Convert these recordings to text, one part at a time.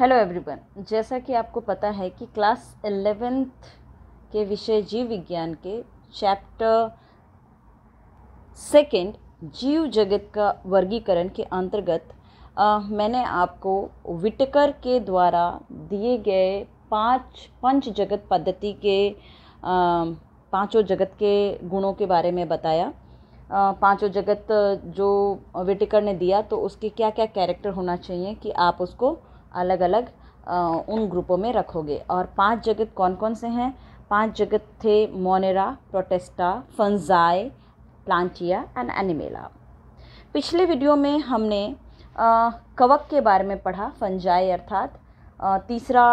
Hello everyone जैसा कि आपको पता है कि क्लास एलेवेंथ के विषय जीव विज्ञान के चैप्टर सेकंड जीव जगत का वर्गीकरण के अंतर्गत मैंने आपको विटकर के द्वारा दिए गए पांच पंच जगत पद्धति के पांचों जगत के गुणों के बारे में बताया पांचों जगत जो विटिकर ने दिया तो उसके क्या क्या कैरेक्टर होना चाहिए कि आप उसको अलग अलग उन ग्रुपों में रखोगे और पांच जगत कौन कौन से हैं पांच जगत थे Monera Protista Fungi Plantae and Animalia पिछले वीडियो में हमने आ, कवक के बारे में पढ़ा फंजाई अर्थात तीसरा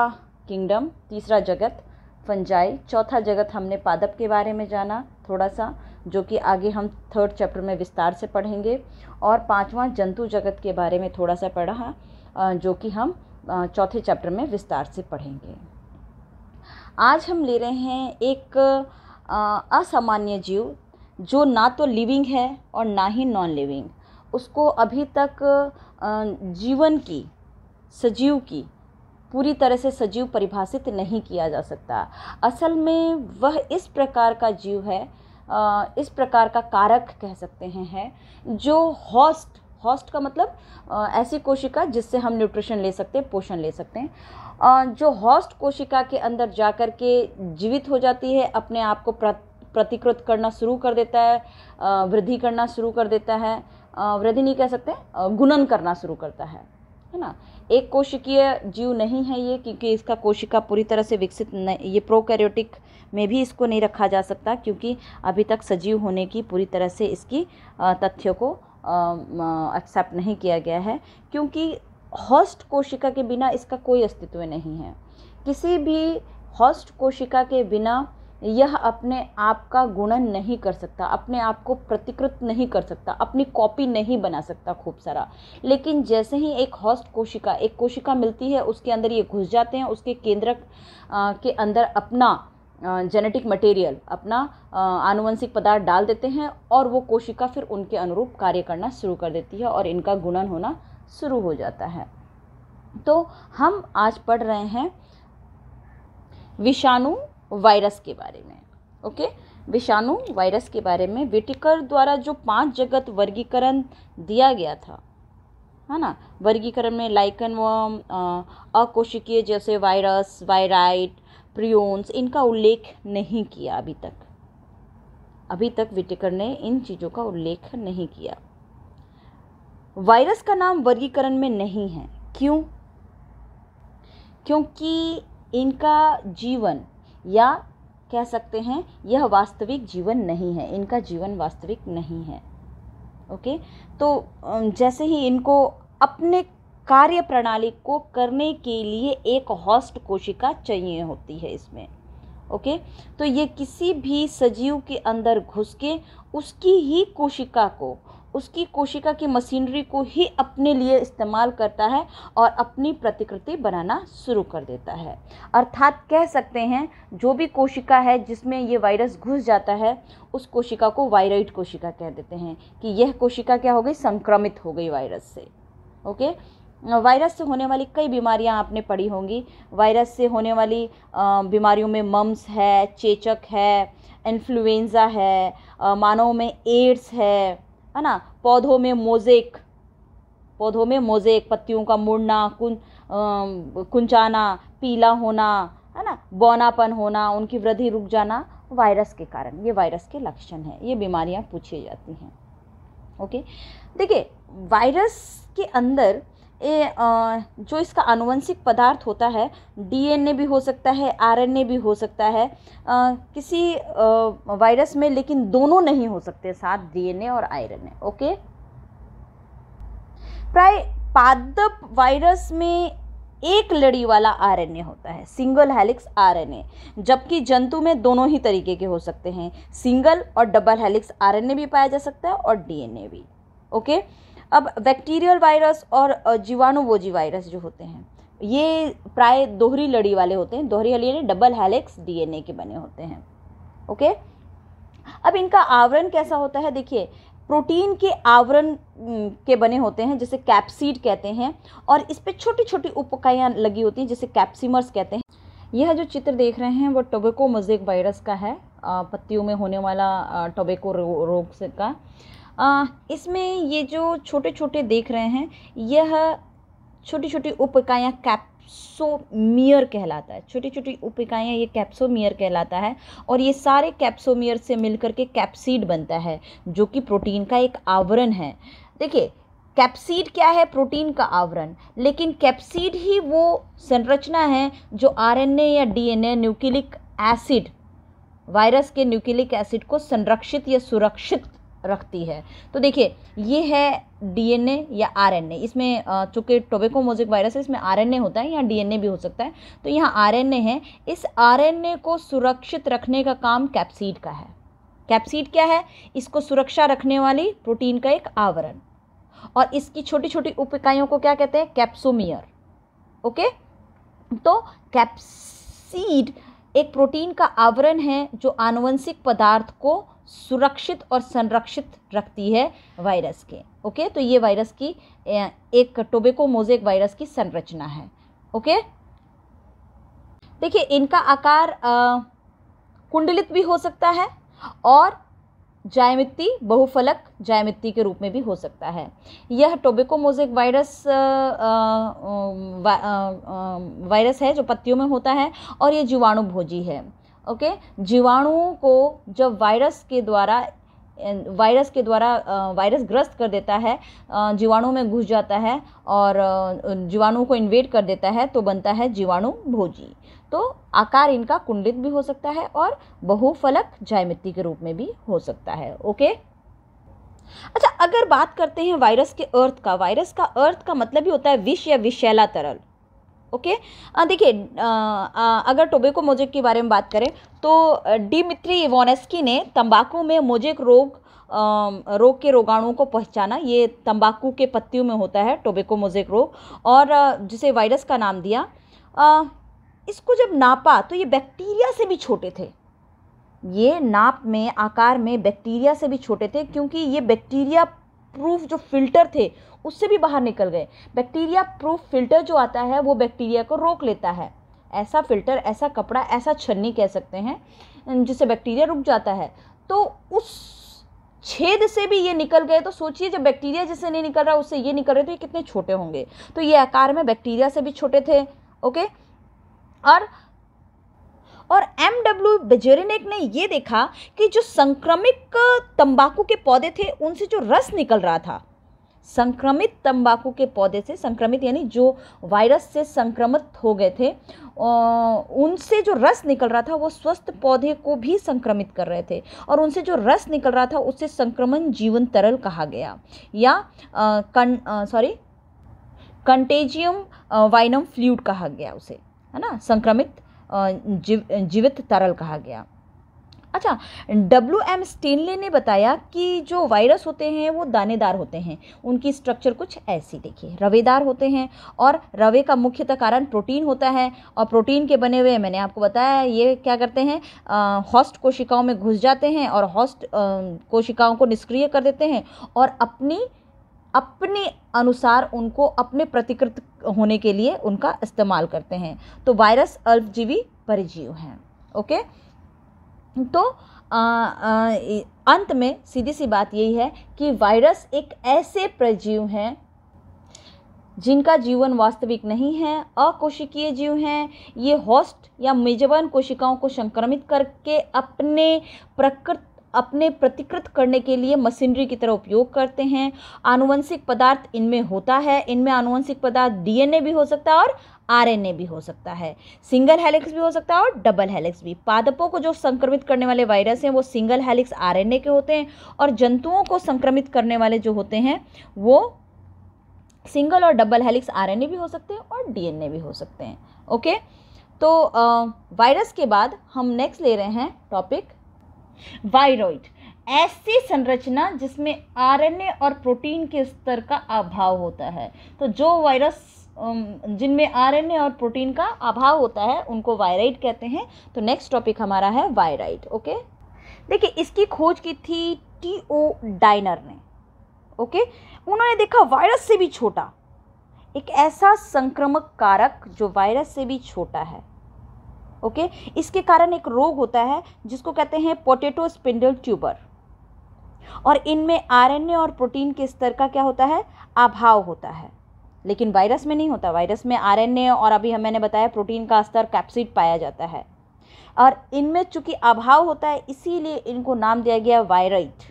किंगडम तीसरा जगत फंजाई चौथा जगत हमने पादप के बारे में जाना थोड़ा सा जो कि आगे हम थर्ड चैप्टर में विस्तार से पढ़ेंगे और पांचवा जंतु जगत के बारे में थोड़ा सा पढ़ा जो कि हम चौथे चैप्टर में विस्तार से पढ़ेंगे आज हम ले रहे हैं एक असामान्य जीव जो ना तो लिविंग है और ना ही नॉन लिविंग उसको अभी तक जीवन की सजीव की पूरी तरह से सजीव परिभाषित नहीं किया जा सकता असल में वह इस प्रकार का जीव है इस प्रकार का कारक कह सकते हैं है जो हॉस्ट हॉस्ट का मतलब ऐसी कोशिका जिससे हम न्यूट्रिशन ले सकते हैं पोषण ले सकते हैं जो हॉस्ट कोशिका के अंदर जा कर के जीवित हो जाती है अपने आप को प्रतिकृत करना शुरू कर देता है वृद्धि करना शुरू कर देता है वृद्धि नहीं कह सकते गुणन करना शुरू करता है है ना एक कोशिकीय जीव नहीं है ये क्योंकि इसका कोशिका पूरी तरह से विकसित नहीं ये प्रोकैरियोटिक में भी इसको नहीं रखा जा सकता क्योंकि अभी तक सजीव होने की पूरी तरह से इसकी तथ्यों को एक्सेप्ट नहीं किया गया है क्योंकि हॉस्ट कोशिका के बिना इसका कोई अस्तित्व नहीं है किसी भी हॉस्ट कोशिका के बिना यह अपने आप का गुणन नहीं कर सकता अपने आप को प्रतिकृत नहीं कर सकता अपनी कॉपी नहीं बना सकता खूब सारा लेकिन जैसे ही एक हॉस्ट कोशिका एक कोशिका मिलती है उसके अंदर ये घुस जाते हैं उसके केंद्रक के अंदर अपना जेनेटिक मटेरियल अपना आनुवंशिक पदार्थ डाल देते हैं और वो कोशिका फिर उनके अनुरूप कार्य करना शुरू कर देती है और इनका गुणन होना शुरू हो जाता है तो हम आज पढ़ रहे हैं विषाणु वायरस के बारे में ओके विषाणु वायरस के बारे में विटिकर द्वारा जो पांच जगत वर्गीकरण दिया गया था है ना वर्गीकरण में लाइकन वर्म अकोशिकीय जैसे वायरस वायराइट प्रियोन्स इनका उल्लेख नहीं किया अभी तक अभी तक विटेकर ने इन चीज़ों का उल्लेख नहीं किया वायरस का नाम वर्गीकरण में नहीं है क्यों क्योंकि इनका जीवन या कह सकते हैं यह वास्तविक जीवन नहीं है इनका जीवन वास्तविक नहीं है ओके तो जैसे ही इनको अपने कार्य प्रणाली को करने के लिए एक हॉस्ट कोशिका चाहिए होती है इसमें ओके तो ये किसी भी सजीव के अंदर घुस के उसकी ही कोशिका को उसकी कोशिका की मशीनरी को ही अपने लिए इस्तेमाल करता है और अपनी प्रतिकृति बनाना शुरू कर देता है अर्थात कह सकते हैं जो भी कोशिका है जिसमें ये वायरस घुस जाता है उस कोशिका को वायराइड कोशिका कह देते हैं कि यह कोशिका क्या हो गई संक्रमित हो गई वायरस से ओके वायरस से होने वाली कई बीमारियां आपने पढ़ी होंगी वायरस से होने वाली बीमारियों में मम्स है चेचक है इन्फ्लुएंज़ा है मानव में एड्स है है ना पौधों में मोजेक पौधों में मोजेक पत्तियों का मुड़ना कुं कुंचाना पीला होना है ना बौनापन होना उनकी वृद्धि रुक जाना वायरस के कारण ये वायरस के लक्षण हैं ये बीमारियां पूछी जाती हैं ओके देखिए वायरस के अंदर ए, जो इसका आनुवंशिक पदार्थ होता है डीएनए भी हो सकता है आरएनए भी हो सकता है आ, किसी आ, वायरस में लेकिन दोनों नहीं हो सकते साथ डीएनए और आयरन ओके प्राय पादप वायरस में एक लड़ी वाला आरएनए होता है सिंगल हेलिक्स आरएनए जबकि जंतु में दोनों ही तरीके के हो सकते हैं सिंगल और डबल हेलिक्स आरएनए भी पाया जा सकता है और डीएनए भी ओके okay? अब बैक्टीरियल वायरस और जीवाणुभोजी वायरस जो होते हैं ये प्राय दोहरी लड़ी वाले होते हैं दोहरी लड़ी डबल हेलिक्स डीएनए के बने होते हैं ओके अब इनका आवरण कैसा होता है देखिए प्रोटीन के आवरण के बने होते हैं जिसे कैप्सीड कहते हैं और इस पर छोटी छोटी उपकाइयाँ लगी होती हैं जिसे कैप्सीमर्स कहते हैं यह जो चित्र देख रहे हैं वो टोबेको मजेक वायरस का है पत्तियों में होने वाला टोबेको रोग से का इसमें ये जो छोटे छोटे देख रहे हैं यह छोटी छोटी उप इकाइयाँ कैप्सोमियर कहलाता है छोटी छोटी उप इकाइयाँ ये कैप्सोमियर कहलाता है और ये सारे कैप्सोमियर से मिलकर के कैप्सीड बनता है जो कि प्रोटीन का एक आवरण है देखिए कैप्सीड क्या है प्रोटीन का आवरण लेकिन कैप्सीड ही वो संरचना है जो आरएनए या डीएनए न्यूक्लिक एसिड वायरस के न्यूक्लिक एसिड को संरक्षित या सुरक्षित रखती है तो देखिए ये है डीएनए या आरएनए इसमें चूंकि टोबेको मोजिक वायरस है इसमें आरएनए होता है या डीएनए भी हो सकता है तो यहाँ आरएनए है इस आरएनए को सुरक्षित रखने का काम कैप्सीड का है कैप्सीड क्या है इसको सुरक्षा रखने वाली प्रोटीन का एक आवरण और इसकी छोटी छोटी उप इकाइयों को क्या कहते हैं कैप्सोमियर ओके तो कैप्सीड एक प्रोटीन का आवरण है जो आनुवंशिक पदार्थ को सुरक्षित और संरक्षित रखती है वायरस के ओके तो ये वायरस की एक टोबेको मोजेक वायरस की संरचना है ओके देखिए इनका आकार आ, कुंडलित भी हो सकता है और जायमित्ती बहुफलक जायमित्ती के रूप में भी हो सकता है यह टोबेकोमोजिक वायरस वायरस है जो पत्तियों में होता है और यह जीवाणु भोजी है ओके जीवाणुओं को जब वायरस के द्वारा वायरस के द्वारा वायरस ग्रस्त कर देता है जीवाणु में घुस जाता है और जीवाणु को इन्वेट कर देता है तो बनता है जीवाणु भोजी तो आकार इनका कुंडित भी हो सकता है और बहुफलक जयमिति के रूप में भी हो सकता है ओके अच्छा अगर बात करते हैं वायरस के अर्थ का वायरस का अर्थ का मतलब ही होता है विष या विषैला तरल ओके देखिए अगर टोबेको मोजेक के बारे में बात करें तो डीमित्री इवोनेस्की ने तंबाकू में मोजेक रोग रोग के रोगाणुओं को पहचाना ये तंबाकू के पत्तियों में होता है टोबेको मोजेक रोग और जिसे वायरस का नाम दिया इसको जब नापा तो ये बैक्टीरिया से भी छोटे थे ये नाप में आकार में बैक्टीरिया से भी छोटे थे क्योंकि ये बैक्टीरिया प्रूफ जो फिल्टर थे उससे भी बाहर निकल गए बैक्टीरिया प्रूफ फिल्टर जो आता है वो बैक्टीरिया को रोक लेता है ऐसा फिल्टर ऐसा कपड़ा ऐसा छन्नी कह सकते हैं जिससे बैक्टीरिया रुक जाता है तो उस छेद से भी ये निकल गए तो सोचिए जब बैक्टीरिया जिससे नहीं निकल रहा उससे ये निकल रहे तो ये कितने छोटे होंगे तो ये आकार में बैक्टीरिया से भी छोटे थे ओके और और एम डब्ल्यू बेजेरिनेक ने ये देखा कि जो संक्रमित तंबाकू के पौधे थे उनसे जो रस निकल रहा था संक्रमित तंबाकू के पौधे से संक्रमित यानी जो वायरस से संक्रमित हो गए थे उनसे जो रस निकल रहा था वो स्वस्थ पौधे को भी संक्रमित कर रहे थे और उनसे जो रस निकल रहा था उससे संक्रमण जीवन तरल कहा गया या सॉरी कंटेजियम वाइनम फ्लूड कहा गया उसे है ना संक्रमित जीव जीवित तरल कहा गया अच्छा डब्ल्यू एम स्टेनले ने बताया कि जो वायरस होते हैं वो दानेदार होते हैं उनकी स्ट्रक्चर कुछ ऐसी देखिए रवेदार होते हैं और रवे का मुख्यतः कारण प्रोटीन होता है और प्रोटीन के बने हुए मैंने आपको बताया ये क्या करते हैं हॉस्ट कोशिकाओं में घुस जाते हैं और हॉस्ट कोशिकाओं को निष्क्रिय कर देते हैं और अपनी अपने अनुसार उनको अपने प्रतिकृत होने के लिए उनका इस्तेमाल करते हैं तो वायरस अल्पजीवी परिजीव हैं ओके तो आ, आ, अंत में सीधी सी बात यही है कि वायरस एक ऐसे परजीव हैं जिनका जीवन वास्तविक नहीं है अकोशिकीय जीव हैं ये होस्ट या मेजबान कोशिकाओं को संक्रमित करके अपने प्रकृत अपने प्रतिकृत करने के लिए मशीनरी की तरह उपयोग करते हैं आनुवंशिक पदार्थ इनमें होता है इनमें आनुवंशिक पदार्थ डीएनए भी हो सकता है और आरएनए भी हो सकता है सिंगल हेलिक्स भी हो सकता है और डबल हेलिक्स भी पादपों को जो संक्रमित करने वाले वायरस हैं वो सिंगल हेलिक्स आरएनए के होते हैं और जंतुओं को संक्रमित करने वाले जो होते हैं वो सिंगल और डबल हेलिक्स आरएनए भी हो सकते हैं और डीएनए भी हो सकते हैं ओके तो वायरस के बाद हम नेक्स्ट ले रहे हैं टॉपिक वायरॉइड ऐसी संरचना जिसमें आरएनए और प्रोटीन के स्तर का अभाव होता है तो जो वायरस जिनमें आरएनए और प्रोटीन का अभाव होता है उनको वायराइड कहते हैं तो नेक्स्ट टॉपिक हमारा है वायराइड ओके देखिए इसकी खोज की थी टी ओ डाइनर ने ओके उन्होंने देखा वायरस से भी छोटा एक ऐसा संक्रमक कारक जो वायरस से भी छोटा है ओके इसके कारण एक रोग होता है जिसको कहते हैं पोटेटो स्पिंडल ट्यूबर और इनमें आरएनए और प्रोटीन के स्तर का क्या होता है अभाव होता है लेकिन वायरस में नहीं होता वायरस में आरएनए और अभी हम मैंने बताया प्रोटीन का स्तर कैप्सिड पाया जाता है और इनमें चूंकि अभाव होता है इसीलिए इनको नाम दिया गया वायराइट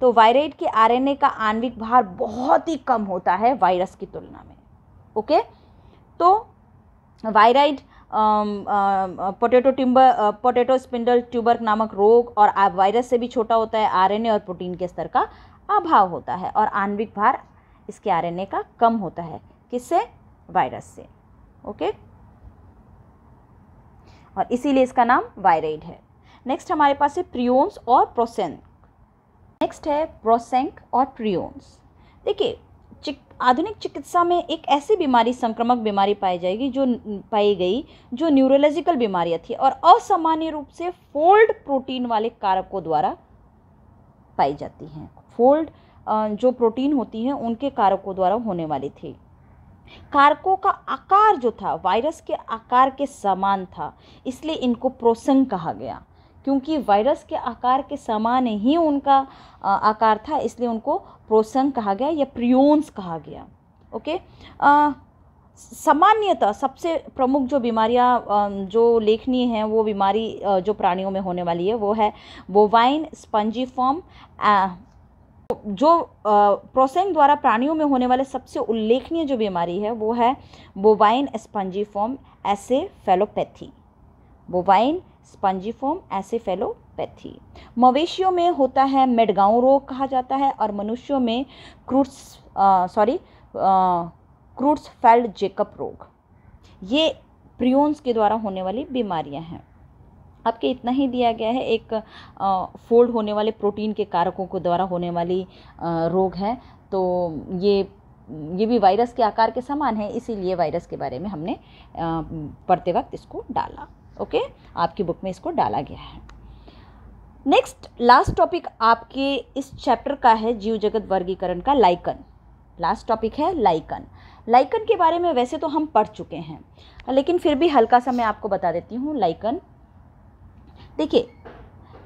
तो वायराइट के आरएनए का आणविक भार बहुत ही कम होता है वायरस की तुलना में ओके तो वायराइट पोटैटो टिम्बर पोटैटो स्पिंडल ट्यूबर नामक रोग और वायरस से भी छोटा होता है आरएनए और प्रोटीन के स्तर का अभाव होता है और आणविक भार इसके आरएनए का कम होता है किससे वायरस से ओके और इसीलिए इसका नाम वायराइड है नेक्स्ट हमारे पास है प्रियोन्स और प्रोसेंक नेक्स्ट है प्रोसेंक और प्रियोन्स देखिए चिक आधुनिक चिकित्सा में एक ऐसी बीमारी संक्रमक बीमारी पाई जाएगी जो पाई गई जो न्यूरोलॉजिकल बीमारियां थी और असामान्य रूप से फोल्ड प्रोटीन वाले कारकों द्वारा पाई जाती हैं फोल्ड जो प्रोटीन होती हैं उनके कारकों द्वारा होने वाली थी कारकों का आकार जो था वायरस के आकार के समान था इसलिए इनको प्रोसंग कहा गया क्योंकि वायरस के आकार के समान ही उनका आकार था इसलिए उनको प्रोसंग कहा गया या प्रियोन्स कहा गया ओके सामान्यतः सबसे प्रमुख जो बीमारियां जो लेखनीय हैं वो बीमारी जो प्राणियों में होने वाली है वो है बोवाइन स्पंजी फॉर्म जो प्रोसेंग द्वारा प्राणियों में होने वाले सबसे उल्लेखनीय जो बीमारी है वो है bovine spongiform encephalopathy bovine spongiform encephalopathy मवेशियों में होता है मेडगांव रोग कहा जाता है और मनुष्यों में क्रूट्स सॉरी क्रूट्स फेल्ड जेकअप रोग ये प्रियोन्स के द्वारा होने वाली बीमारियां हैं आपके इतना ही दिया गया है एक आ, फोल्ड होने वाले प्रोटीन के कारकों के द्वारा होने वाली आ, रोग है तो ये ये भी वायरस के आकार के समान है इसीलिए वायरस के बारे में हमने पढ़ते वक्त इसको डाला ओके आपकी बुक में इसको डाला गया है नेक्स्ट लास्ट टॉपिक आपके इस चैप्टर का है जीव जगत वर्गीकरण का लाइकन लास्ट टॉपिक है लाइकन लाइकन के बारे में वैसे तो हम पढ़ चुके हैं लेकिन फिर भी हल्का सा मैं आपको बता देती हूँ लाइकन देखिए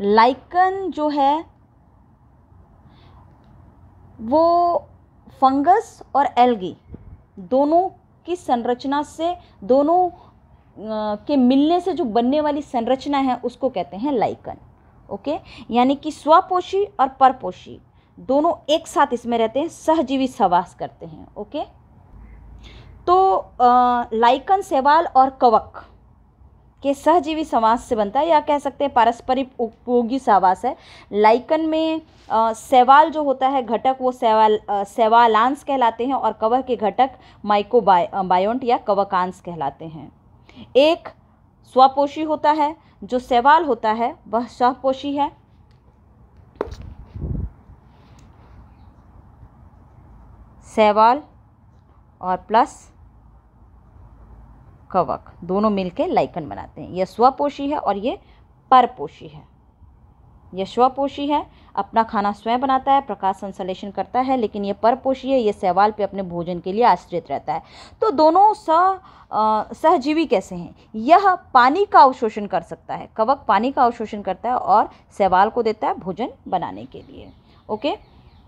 लाइकन जो है वो फंगस और एल्गी दोनों की संरचना से दोनों के मिलने से जो बनने वाली संरचना है उसको कहते हैं लाइकन ओके यानी कि स्वपोषी और परपोषी दोनों एक साथ इसमें रहते हैं सहजीवी सवास करते हैं ओके तो आ, लाइकन सेवाल और कवक के सहजीवी समास से बनता है या कह सकते हैं पारस्परिक उपयोगी सावास है लाइकन में सेवाल जो होता है घटक वो सेवाल सेवालांश कहलाते हैं और कवक के घटक माइको बायोंट या कवकांश कहलाते हैं एक स्वपोषी होता है जो सवाल होता है वह सहपोषी है सवाल और प्लस कवक दोनों मिलके लाइकन बनाते हैं यह स्वपोषी है और ये परपोषी है यशवापोशी है अपना खाना स्वयं बनाता है प्रकाश संश्लेषण करता है लेकिन ये परपोषी है ये सहवाल पे अपने भोजन के लिए आश्रित रहता है तो दोनों स सहजीवी कैसे हैं यह पानी का अवशोषण कर सकता है कवक पानी का अवशोषण करता है और सहवाल को देता है भोजन बनाने के लिए ओके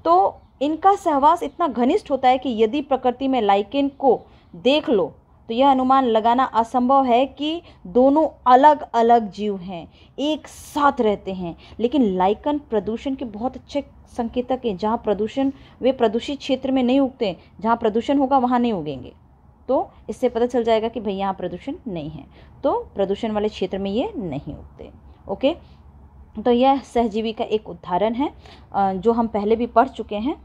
तो इनका सहवास इतना घनिष्ठ होता है कि यदि प्रकृति में लाइकेन को देख लो तो यह अनुमान लगाना असंभव है कि दोनों अलग अलग जीव हैं एक साथ रहते हैं लेकिन लाइकन प्रदूषण के बहुत अच्छे संकेतक हैं जहाँ प्रदूषण वे प्रदूषित क्षेत्र में नहीं उगते जहाँ प्रदूषण होगा वहाँ नहीं उगेंगे तो इससे पता चल जाएगा कि भाई यहाँ प्रदूषण नहीं है तो प्रदूषण वाले क्षेत्र में ये नहीं उगते ओके तो यह सहजीवी का एक उदाहरण है जो हम पहले भी पढ़ चुके हैं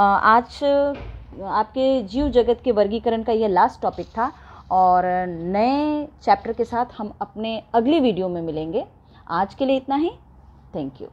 आज आपके जीव जगत के वर्गीकरण का यह लास्ट टॉपिक था और नए चैप्टर के साथ हम अपने अगली वीडियो में मिलेंगे आज के लिए इतना ही थैंक यू